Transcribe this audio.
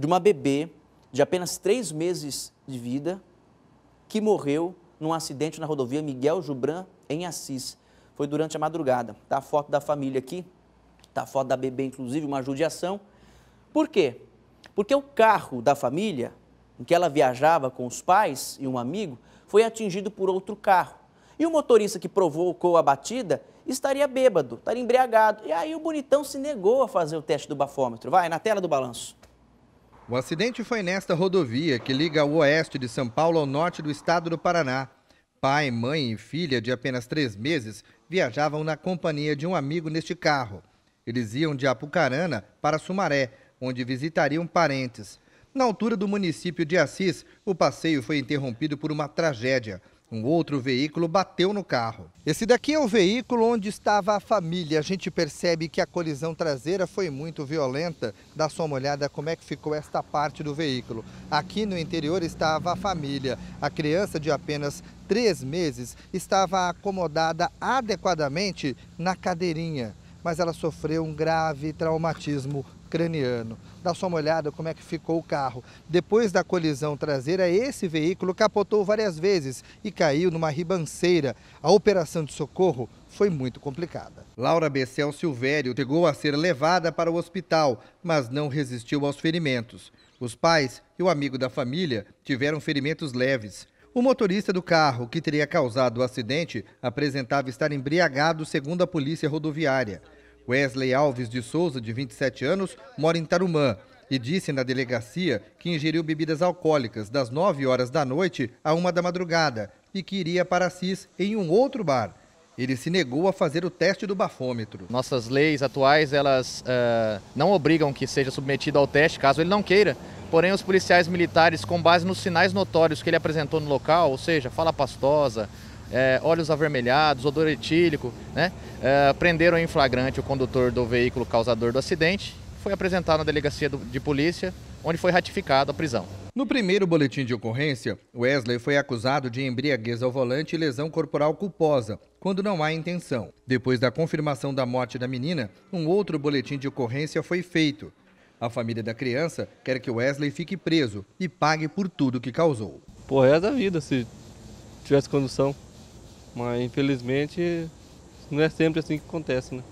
de uma bebê de apenas três meses de vida que morreu num acidente na rodovia Miguel Jubran, em Assis. Foi durante a madrugada. Está a foto da família aqui, está a foto da bebê, inclusive, uma judiação. Por quê? Porque o carro da família, em que ela viajava com os pais e um amigo, foi atingido por outro carro. E o motorista que provocou a batida estaria bêbado, estaria embriagado. E aí o bonitão se negou a fazer o teste do bafômetro. Vai, na tela do balanço. O acidente foi nesta rodovia que liga o oeste de São Paulo ao norte do estado do Paraná. Pai, mãe e filha de apenas três meses viajavam na companhia de um amigo neste carro. Eles iam de Apucarana para Sumaré, onde visitariam parentes. Na altura do município de Assis, o passeio foi interrompido por uma tragédia. Um outro veículo bateu no carro. Esse daqui é o veículo onde estava a família. A gente percebe que a colisão traseira foi muito violenta. Dá só uma olhada como é que ficou esta parte do veículo. Aqui no interior estava a família. A criança de apenas três meses estava acomodada adequadamente na cadeirinha, mas ela sofreu um grave traumatismo transcraniano. Dá só uma olhada como é que ficou o carro. Depois da colisão traseira, esse veículo capotou várias vezes e caiu numa ribanceira. A operação de socorro foi muito complicada. Laura Bessel Silvério chegou a ser levada para o hospital, mas não resistiu aos ferimentos. Os pais e o amigo da família tiveram ferimentos leves. O motorista do carro que teria causado o acidente apresentava estar embriagado, segundo a polícia rodoviária. Wesley Alves de Souza, de 27 anos, mora em Tarumã e disse na delegacia que ingeriu bebidas alcoólicas das 9 horas da noite à 1 da madrugada e que iria para Assis em um outro bar. Ele se negou a fazer o teste do bafômetro. Nossas leis atuais, elas uh, não obrigam que seja submetido ao teste, caso ele não queira. Porém, os policiais militares, com base nos sinais notórios que ele apresentou no local, ou seja, fala pastosa, é, óleos avermelhados, odor etílico, né? É, prenderam em flagrante o condutor do veículo causador do acidente, foi apresentado na delegacia de polícia, onde foi ratificada a prisão. No primeiro boletim de ocorrência, Wesley foi acusado de embriaguez ao volante e lesão corporal culposa, quando não há intenção. Depois da confirmação da morte da menina, um outro boletim de ocorrência foi feito. A família da criança quer que Wesley fique preso e pague por tudo que causou. Pô, é da vida, se tivesse condução. Mas infelizmente não é sempre assim que acontece, né?